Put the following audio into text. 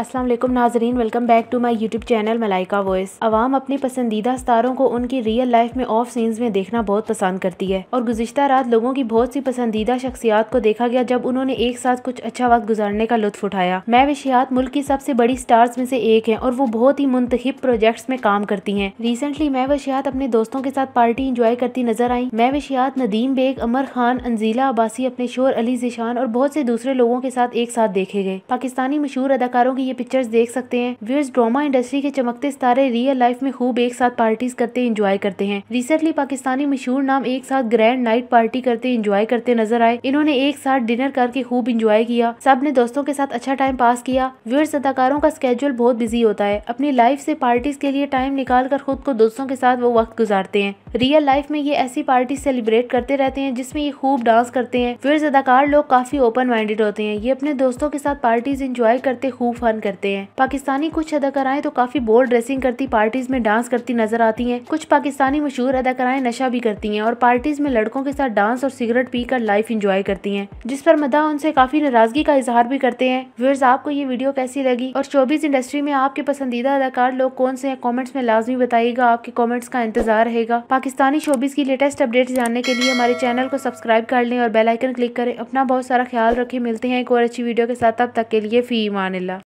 अस्सलाम वालेकुम नाजरीन welcome back to my YouTube channel Malaika voice अवाम अपने पसंदीदा स्तारों को उनकी रियल लाइफ में ऑफ सीन्स में देखना बहुत पसंद करती है और गुजशत रात लोगों की बहुत सी पसंदीदा शख्सियात को देखा गया जब उन्होंने एक साथ कुछ अच्छा वक्त गुजारने का लुत्फ उठाया मैं विशियात मुल्क की सबसे बड़ी स्टार्स में से एक है और वो बहुत ही मुंतब प्रोजेक्ट्स में काम करती है रिसेंटली मैं विशियात अपने दोस्तों के साथ पार्टी इंजॉय करती नजर आई मैं वशियात नदीम बेग अमर खान अंजीला अब्बासी अपने शोर अली जिशान और बहुत से दूसरे लोगों के साथ एक साथ देखे गए पाकिस्तानी मशहूर अदाकारों की ये पिक्चर्स देख सकते हैं व्यूअर्स ड्रामा इंडस्ट्री के चमकते सितारे रियल लाइफ में खूब एक साथ पार्टीज करते इंजॉय करते हैं रिसेंटली पाकिस्तानी मशहूर नाम एक साथ ग्रैंड नाइट पार्टी करते इंजॉय करते नजर आए इन्होंने एक साथ डिनर करके खूब इंजॉय किया सब ने दोस्तों के साथ अच्छा टाइम पास किया व्यूअर्स अदाकारों का स्केड्यूल बहुत बिजी होता है अपनी लाइफ से पार्टीज के लिए टाइम निकाल कर खुद को दोस्तों के साथ वो वक्त गुजारते हैं रियल लाइफ में ये ऐसी पार्टी सेलिब्रेट करते रहते हैं जिसमें ये खूब डांस करते हैं फिर अदाकार लोग काफी ओपन माइंडेड होते हैं ये अपने दोस्तों के साथ पार्टीज इंजॉय करते खूब फन करते हैं पाकिस्तानी कुछ अदाकाराएं तो काफी बोल्ड ड्रेसिंग करती पार्टीज में डांस करती नजर आती है कुछ पाकिस्तानी मशहूर अदाकाराएं नशा भी करती है और पार्टीज में लड़कों के साथ डांस और सिगरेट पी लाइफ इंजॉय करती है जिस पर मदा उनसे काफी नाराजगी का इजहार भी करते हैं व्यूअर्स आपको ये वीडियो कैसी लगी और चौबीस इंडस्ट्री में आपके पसंदीदा अदाकार लोग कौन से हैं कॉमेंट्स में लाजमी बताइएगा आपके कॉमेंट्स का इंतजार रहेगा पाकिस्तानी शोबीज़ की लेटेस्ट अपडेट्स जानने के लिए हमारे चैनल को सब्सक्राइब कर लें और बेल आइकन क्लिक करें अपना बहुत सारा ख्याल रखें मिलते हैं एक और अच्छी वीडियो के साथ तब तक के लिए फ़ी मान